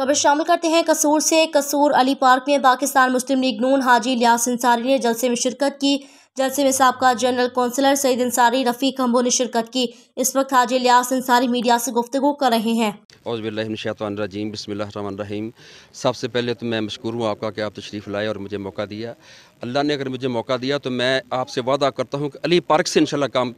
खबर शामिल करते हैं कसूर से कसूर अली पार्क में पाकिस्तान मुस्लिम लीग नून हाजी लियास अंसारी ने जलसे में शिरकत की जलसे में सबका जनरल कौंसलर सईद अंसारी रफ़ी खम्बो ने शिरकत की इस वक्त हाजी लियास अंसारी मीडिया से गुफ्तु कर रहे हैं औज़बिल्लिनशैतरजीम बसमीम सबसे पहले तो मैं मशहूर हूँ आपका कि आप तशरीफ़ लाए और मुझे मौका दिया अल्लाह ने अगर मुझे मौका दिया तो मैं आपसे वादा करता हूँ कि अली पार्क से इन काम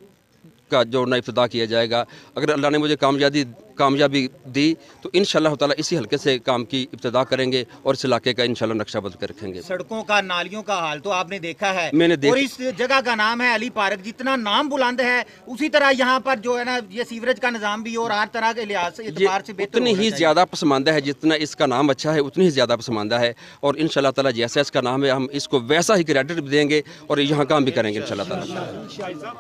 का जोड़ना इब्तदा किया जाएगा अगर अल्लाह ने मुझे कामयाबी कामयाबी दी तो इन ताला इसी हल्के से काम की इब्तदा करेंगे और इस इलाके का इन नक्शा बद कर रखेंगे सड़कों का नालियों का हाल तो आपने देखा है मैंने देखा और इस जगह का नाम है अली पार्क जितना नाम बुलंद है उसी तरह यहाँ पर जो है ना ये सीवरेज का निज़ाम भी और हर तरह के लिहाज से उतनी ही ज़्यादा पसमानदा है जितना इसका नाम अच्छा है उतनी ही ज़्यादा पसमानदा है और इन ताला जैसा इसका नाम है हम इसको वैसा ही क्रेडिट भी देंगे और यहाँ काम भी करेंगे इन ताला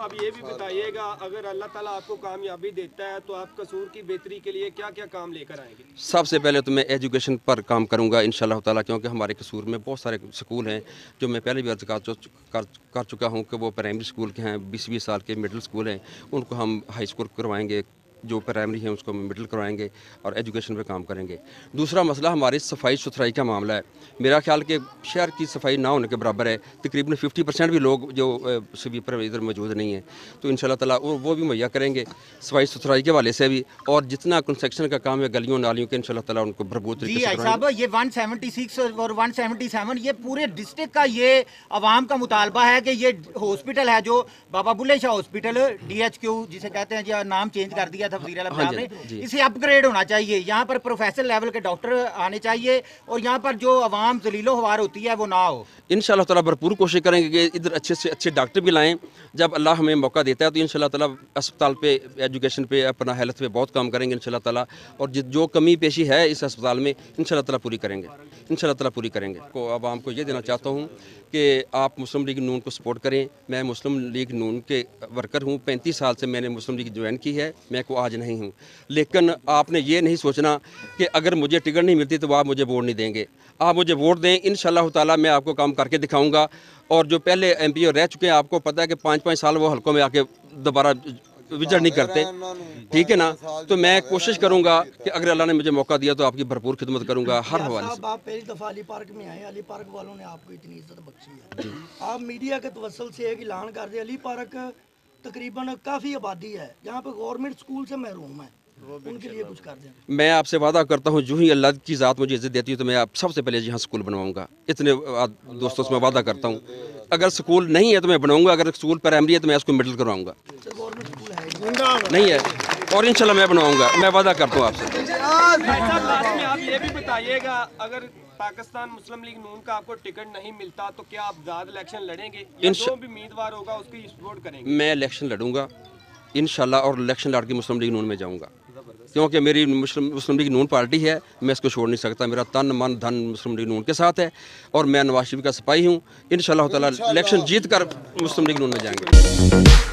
आप ये भी बताइएगा अगर अल्लाह तला आपको कामयाबी देता है तो आप कसूर की बेहतरी बेहतरी के लिए क्या क्या काम लेकर आएंगे सबसे पहले तो मैं एजुकेशन पर काम करूँगा इन ताला क्योंकि हमारे कसूर में बहुत सारे स्कूल हैं जो मैं पहले भी अर्ज कर, कर, कर चुका हूँ कि वो प्राइमरी स्कूल के हैं बीस बीस साल के मिडिल स्कूल हैं उनको हम हाई स्कूल करवाएँगे जो प्राइमरी है उसको हम मिडिल करवाएंगे और एजुकेशन पर काम करेंगे दूसरा मसला हमारी सफाई सुथराई का मामला है मेरा ख्याल कि शहर की सफाई ना होने के बराबर है तकरीबन फिफ्टी परसेंट भी लोग जो स्वीपर इधर मौजूद नहीं है तो इन ताला वो भी मुहैया करेंगे सफाई सुथराई के वाले से भी और जितना कंस्ट्रक्शन का काम है गलियों नालियों के इन ताला उनको भरपूर ये वन ये सिक्स और सेवन ये पूरे डिस्ट्रिक्ट का ये आवाम का मुतालबा है कि ये हॉस्पिटल है जो बाबा बुल्ले शाह हॉस्पिटल डी जिसे कहते हैं नाम चेंज कर दिया किया था वजीर ने इसे अपग्रेड होना चाहिए यहाँ पर प्रोफेसर लेवल के डॉक्टर आने चाहिए और यहाँ पर जो आवाम जलीलो हवार होती है वो ना हो इन शाला भरपूर कोशिश करेंगे कि इधर अच्छे से अच्छे डॉक्टर भी लाएँ जब अल्लाह हमें मौका देता है तो इन शाला तला अस्पताल पर एजुकेशन पर अपना हेल्थ पर बहुत काम करेंगे इन शाला तला और जो कमी पेशी है इस अस्पताल में इन शाला तला पूरी करेंगे इन शाला तला पूरी करेंगे को आवाम को ये देना चाहता हूँ कि आप मुस्लिम लीग नून को सपोर्ट करें मैं मुस्लिम लीग नून के वर्कर हूँ पैंतीस साल से मैंने मुस्लिम लीग ज्वाइन की है मैं को आज नहीं हूँ लेकिन आपने ये नहीं सोचना कि अगर मुझे टिकट नहीं मिलती तो आप मुझे वोट नहीं देंगे आप मुझे वोट दें इन ताला मैं आपको काम करके दिखाऊँगा और जो पहले एम रह चुके हैं आपको पता है कि पाँच पाँच साल वो हल्कों में आके दोबारा विजट नहीं करते ठीक है ना तो मैं कोशिश करूंगा कि अगर अल्लाह ने मुझे मौका दिया तो आपकी भरपूर खिदमत करूंगा हर हवाले से आप पहली दफ़ा अली पार्क में आए अली पार्क वालों ने आपको इतनी इज्जत बख्शी है आप मीडिया के तवसल से एक ऐलान कर दे अली पार्क तकरीबन काफ़ी आबादी है जहाँ पे गवर्नमेंट स्कूल से महरूम है उनके लिए कुछ कर दें मैं आपसे वादा करता हूँ जो ही अल्लाह की ज़ात मुझे इज्जत देती है तो मैं आप सबसे पहले यहाँ स्कूल बनवाऊंगा इतने दोस्तों से मैं वादा करता हूँ अगर स्कूल नहीं है तो मैं बनाऊंगा अगर स्कूल प्राइमरी है तो मैं उसको मिडिल करवाऊँगा नहीं है और इन मैं बनाऊंगा मैं वादा करता हूँ आपसे आप ये भी बताइएगा अगर पाकिस्तान मुस्लिम लीग नून का आपको टिकट नहीं मिलता तो क्या आप आजाद इलेक्शन लड़ेंगे जो भी उम्मीदवार होगा उसकी सपोर्ट करेंगे मैं इलेक्शन लड़ूंगा इन और इलेक्शन लड़के मुस्लिम लीग नून में जाऊँगा क्योंकि मेरी मुस्लिम लीग नून पार्टी है मैं इसको छोड़ नहीं सकता मेरा तन मन धन मुस्लिम लीग नून के साथ है और मैं नवाज शरीफ का सिपाही हूँ इन शाह इलेक्शन जीत कर मुस्लिम लीग नून में जाएंगे